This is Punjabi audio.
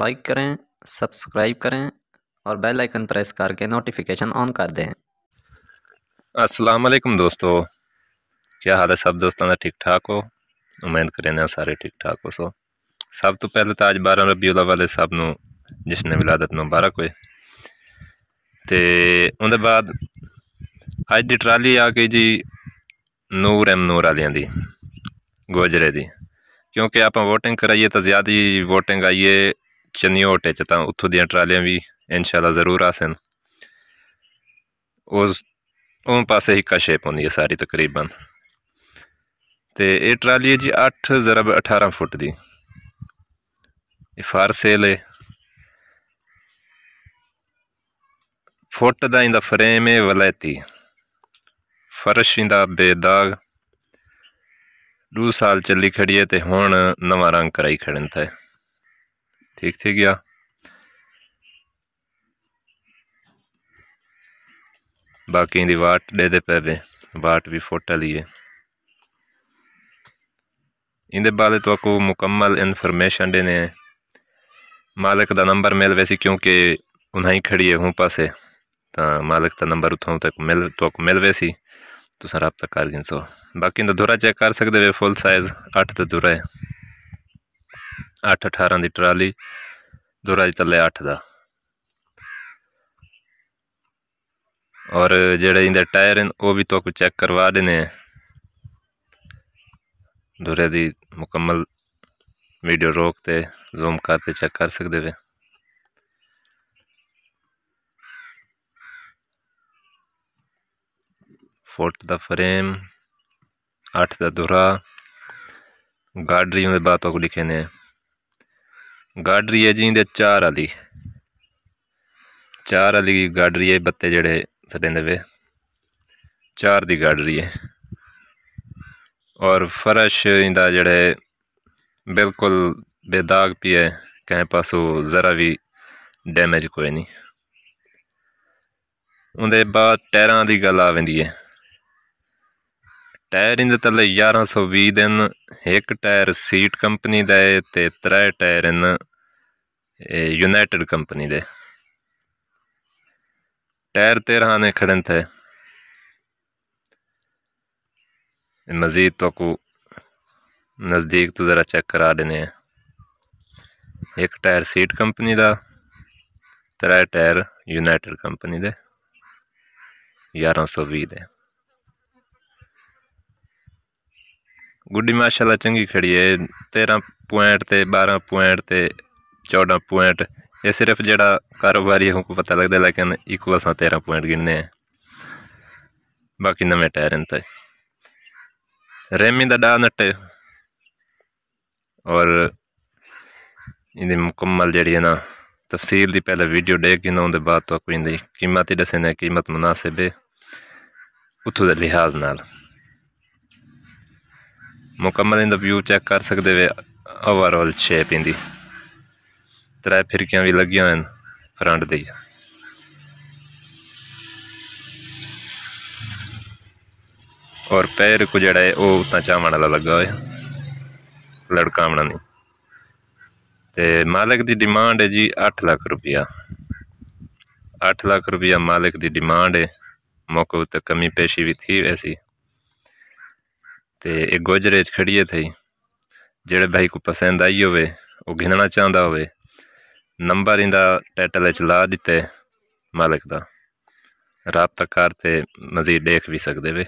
लाइक करें सब्सक्राइब करें और बेल आइकन प्रेस करके नोटिफिकेशन ऑन कर दें अस्सलाम वालेकुम दोस्तों क्या हाल है सब दोस्तों का ठीक ठाक हो उम्मीद करें सारे ठीक ठाक हो सो सब तो पहले तो अज बारह रबी उला वाले साहब न जिसने विलादत मुबारक हुए तो उनके बाद अज की ट्राली आ गई जी नूर एम नूर ਵਾਲਿਆਂ ਦੀ ਗੋਜਰੇ ਦੀ ਕਿਉਂਕਿ ਆਪਾਂ VOTING ਕਰਾਈਏ ਤਾਂ ਜ਼ਿਆਦਾ VOTING ਆਈਏ ਚੰਨੀਓਟ ਚ ਤਾਂ ਉੱਥੋਂ ਦੀਆਂ ਟਰਾਲੀਆਂ ਵੀ ਇਨਸ਼ਾਅੱਲਾ ਜ਼ਰੂਰ ਆਸਨ ਉਸ ਉਹ ਪਾਸੇ ਹੀ ਕਸ਼ੇਪ ਹੁੰਦੀ ਹੈ ਸਾਰੀ ਤਕਰੀਬਨ ਤੇ ਇਹ ਟਰਾਲੀ ਹੈ ਜੀ 8 ਜ਼ਰਬ 18 ਫੁੱਟ ਦੀ ਇਹ ਫਾਰਸੇਲ ਹੈ ਫੁੱਟ ਦਾ ਇਹਦਾ ਫਰੇਮ ਹੈ ਵਲੈਤੀ ਫਰਸ਼ ਇਹਦਾ ਬੇਦਾਗ ਦੋ ਸਾਲ ਚੱਲੀ ਖੜੀ ਹੈ ਤੇ ਹੁਣ ਨਵਾਂ ਰੰਗ ਕਰਾਈ ਖੜਨ ਤਾਂ ਠੀਕ ਠੀਕ ਗਿਆ ਬਾਕੀ ਦੀ ਵਾਟ ਦੇ ਦੇ ਪੈਵੇ ਵਾਟ ਵੀ ਫੋਟਾ ਲਈਏ ਇਹਦੇ ਬਾਰੇ ਤੋਂ ਕੋ ਮੁਕੰਮਲ ਇਨਫੋਰਮੇਸ਼ਨ ਦੇਨੇ ਹੈ ਮਾਲਕ ਦਾ ਨੰਬਰ ਮਿਲ ਵੈਸੀ ਕਿਉਂਕਿ ਉਹਨਾਂ ਹੀ ਖੜੀ ਹੈ ਹੂੰ ਪਾਸੇ ਤਾਂ ਮਾਲਕ ਦਾ ਨੰਬਰ ਉਥੋਂ ਤੱਕ ਮਿਲ ਤੋਂ ਮਿਲ ਵੈਸੀ ਤੁਸੀਂ رابطہ ਕਰ ਗਿੰਸੋ ਬਾਕੀ ਦਾ ਦੁਰਾ ਚੈੱਕ ਕਰ ਸਕਦੇ ਹੋ ਫੁੱਲ ਸਾਈਜ਼ 8 ਦਾ ਦੁਰਾ ਹੈ 8 18 ਦੀ ਟਰਾਲੀ ਦੁਰਾਜ ਤੱਲੇ 8 ਦਾ ਔਰ ਜਿਹੜੇ ਇਹਦੇ ਟਾਇਰ ਉਹ ਵੀ ਤੋਂ ਕੋ ਚੈੱਕ ਕਰਵਾ ਦੇਣੇ ਦੁਰੇ ਦੀ ਮੁਕੰਮਲ ਵੀਡੀਓ ਰੋਕ ਤੇ ਜ਼ੂਮ ਕਰਕੇ ਚੈੱਕ ਕਰ ਸਕਦੇ ਵੇ ਫੋਰਟ ਦਾ ਫਰੇਮ 8 ਦਾ ਦੁਰਾ ਗਾਡਰੀ ਉਹਦੇ ਬਾਤਾਂ ਕੋ ਲਿਖੇ ਨੇ गाड ਹੈ ਜੀ ਦੇ ਚਾਰ ਵਾਲੀ ਚਾਰ ਵਾਲੀ ਗਾਡ ਰਹੀ ਹੈ ਬੱਤੇ ਜਿਹੜੇ ਸਾਡੇ ਦੇ ਵੇ ਚਾਰ ਦੀ ਗਾਡ ਰਹੀ ਹੈ ਔਰ ਫਰਸ਼ ਇਹਦਾ ਜਿਹੜੇ ਬਿਲਕੁਲ ਬੇਦਾਗ ਪਈ ਹੈ ਕਹੇ ਪਾਸੋਂ ਜ਼ਰਾ ਵੀ ਡੈਮੇਜ ਕੋਈ ਨਹੀਂ ਉਹਦੇ ਬਾਅਦ ਟਾਇਰਾਂ ਦੀ ਗੱਲ ਆਵੇਂਦੀ ਹੈ ਟਾਇਰਿੰਗ ਦੇ ਤਲੇ 1120 ਦਿਨ ਇੱਕ ਟਾਇਰ ਸੀਟ ਕੰਪਨੀ ਦਾ ਹੈ ਤੇ ਤਰੇ ਟਾਇਰ ਇਨ ਯੂਨਾਈਟਿਡ ਕੰਪਨੀ ਦੇ ਟਾਇਰ ਤੇ 13 ਨੇ ਖੜਨ ਤੇ ਮਜ਼ੀਦ ਤੋਂ ਨਜ਼ਦੀਕ ਤੋਂ ਜ਼ਰਾ ਚੈੱਕ ਕਰਾ ਦੇਨੇ ਇੱਕ ਟਾਇਰ ਸੀਟ ਕੰਪਨੀ ਦਾ ਤਰੇ ਟਾਇਰ ਯੂਨਾਈਟਿਡ ਕੰਪਨੀ ਦੇ 1120 ਦੇ ਗੁੱਡੀ ਮਾਸ਼ਾਅੱਲਾ ਚੰਗੀ ਖੜੀ ਹੈ 13 ਪੁਆਇੰਟ ਤੇ 12 ਪੁਆਇੰਟ ਤੇ 14 ਪੁਆਇੰਟ ਇਹ ਸਿਰਫ ਜਿਹੜਾ ਕਾਰੋਬਾਰੀ ਨੂੰ ਪਤਾ ਲੱਗਦਾ ਲੇਕਿਨ ਇਕੁਅਲ ਸਾ 13 ਪੁਆਇੰਟ ਗਿਣਨੇ ਆ ਬਾਕੀ ਨਵੇਂ ਟਾਇਰ ਇੰਤੇ ਰੇਮੀ ਦਾ ਡਾ ਨਟ ਔਰ ਇਹਦੇ ਮੁਕੰਮਲ ਜਿਹੜੀ ਹੈ ਨਾ ਤਫਸੀਲ ਦੀ ਪਹਿਲਾਂ ਵੀਡੀਓ ਦੇਖ ਕੇ ਨਾ ਉਹਦੇ ਬਾਅਦ ਤੋਂ ਕੋਈ ਨਹੀਂ ਕੀਮਤ ਹੀ ਦੱਸਣਾ ਕੀਮਤ ਮناسب ਹੈ ਉਥੋਂ ਦੇ ਲਿਹਾਜ਼ ਨਾਲ ਮੁਕੰਮਲ ਇਹਦਾ ਵਿਊ ਚੈੱਕ ਕਰ ਸਕਦੇ ਵੇ ਓਵਰਆਲ ਸ਼ੇਪ ਇਹਦੀ ਤਰੇ ਫਿਰਕੀਆਂ ਵੀ ਲੱਗੀਆਂ ਹਨ ਫਰੰਟ ਦੇ ਔਰ ਪੈਰ ਕੋ ਜਿਹੜਾ ਉਹ ਤਾਂ ਚਾਵਣ ਵਾਲਾ ਲੱਗਾ ਹੋਇਆ ਲੜਕਾ ਲੜਕਾਵਣਾ ਨਹੀਂ ਤੇ ਮਾਲਕ ਦੀ ਡਿਮਾਂਡ ਹੈ ਜੀ 8 ਲੱਖ ਰੁਪਇਆ 8 ਲੱਖ ਰੁਪਇਆ ਮਾਲਕ ਦੀ ਡਿਮਾਂਡ ਹੈ ਮੌਕੇ ਉੱਤੇ ਕਮੀ ਪੇਸ਼ੀ ਵੀ ਥੀ ਐਸੀ ਤੇ ਇਹ ਗੋਜਰੇ 'ਚ ਖੜੀਏ ਥਈ ਜਿਹੜੇ ਭਾਈ ਕੋ ਪਸੰਦ ਆਈ ਹੋਵੇ ਉਹ ਗਿਣਨਾ ਚਾਹੁੰਦਾ ਹੋਵੇ ਨੰਬਰ ਇਹਦਾ ਟਾਈਟਲ 'ਚ ਲਾ ਦਿੱਤੇ ਮਾਲਕ ਦਾ ਰਾਬਤਾ ਕਰ ਤੇ ਮਜ਼ੀਦ ਦੇਖ ਵੀ ਸਕਦੇ ਵੇ